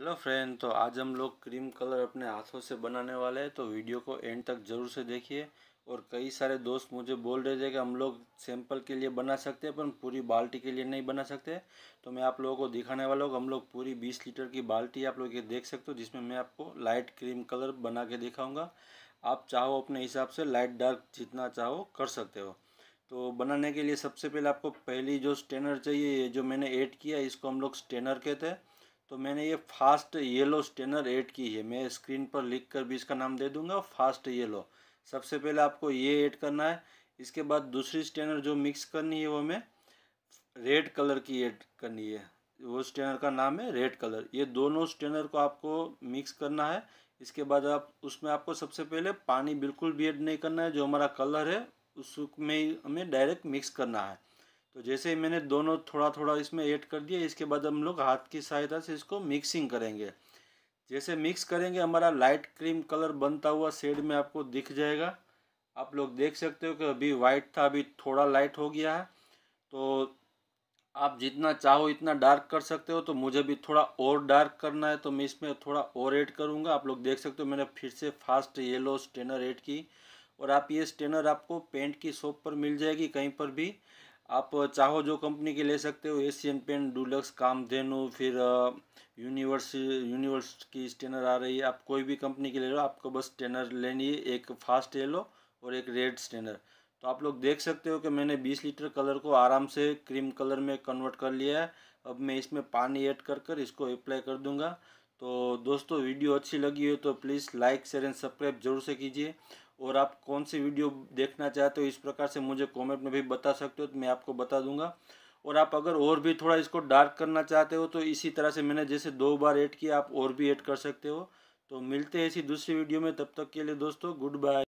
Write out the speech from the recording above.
hello friend तो आज हम लोग क्रीम कलर अपने हाथों से बनाने वाले हैं तो वीडियो को एंड तक ज़रूर से देखिए और कई सारे दोस्त मुझे बोल रहे थे कि हम लोग सैंपल के लिए बना सकते हैं पर पूरी बाल्टी के लिए नहीं बना सकते तो मैं आप लोगों को दिखाने वाला हूँ हम लोग पूरी 20 लीटर की बाल्टी आप लोग ये देख सकते हो जिसमें मैं आपको लाइट क्रीम कलर बना के दिखाऊँगा आप चाहो अपने हिसाब से लाइट डार्क जितना चाहो कर सकते हो तो बनाने के लिए सबसे पहले आपको पहली जो स्टेनर चाहिए ये जो मैंने ऐड किया इसको हम लोग स्टेनर कहते हैं तो मैंने ये फास्ट येलो स्टेनर ऐड की है मैं स्क्रीन पर लिख कर भी इसका नाम दे दूंगा फास्ट येलो सबसे पहले आपको ये ऐड करना है इसके बाद दूसरी स्टेनर जो मिक्स करनी है वो मैं रेड कलर की ऐड करनी है वो स्टेनर का नाम है रेड कलर ये दोनों स्टेनर को आपको मिक्स करना है इसके बाद आप उसमें आपको सबसे पहले पानी बिल्कुल भी ऐड नहीं करना है जो हमारा कलर है उसमें हमें डायरेक्ट मिक्स करना है तो जैसे ही मैंने दोनों थोड़ा थोड़ा इसमें ऐड कर दिया इसके बाद हम लोग हाथ की सहायता से इसको मिक्सिंग करेंगे जैसे मिक्स करेंगे हमारा लाइट क्रीम कलर बनता हुआ शेड में आपको दिख जाएगा आप लोग देख सकते हो कि अभी वाइट था अभी थोड़ा लाइट हो गया है तो आप जितना चाहो इतना डार्क कर सकते हो तो मुझे भी थोड़ा और डार्क करना है तो मैं इसमें थोड़ा और ऐड करूँगा आप लोग देख सकते हो मैंने फिर से फास्ट येलो स्टेनर ऐड की और आप ये स्टेनर आपको पेंट की शॉप पर मिल जाएगी कहीं पर भी आप चाहो जो कंपनी के ले सकते हो एशियन पेन डुलक्स धेनु फिर यूनिवर्स यूनिवर्स की स्टेनर आ रही है आप कोई भी कंपनी की ले लो आपको बस स्टेनर लेनी है एक फास्ट येलो और एक रेड स्टेनर तो आप लोग देख सकते हो कि मैंने 20 लीटर कलर को आराम से क्रीम कलर में कन्वर्ट कर लिया है अब मैं इसमें पानी ऐड कर कर इसको अप्लाई कर दूंगा तो दोस्तों वीडियो अच्छी लगी हो तो please like share and subscribe जरूर से कीजिए और आप कौन सी वीडियो देखना चाहते हो इस प्रकार से मुझे कमेंट में भी बता सकते हो तो मैं आपको बता दूंगा और आप अगर और भी थोड़ा इसको डार्क करना चाहते हो तो इसी तरह से मैंने जैसे दो बार ऐड किया आप और भी ऐड कर सकते हो तो मिलते हैं इसी दूसरी वीडियो में तब तक के लिए दोस्तों गुड बाय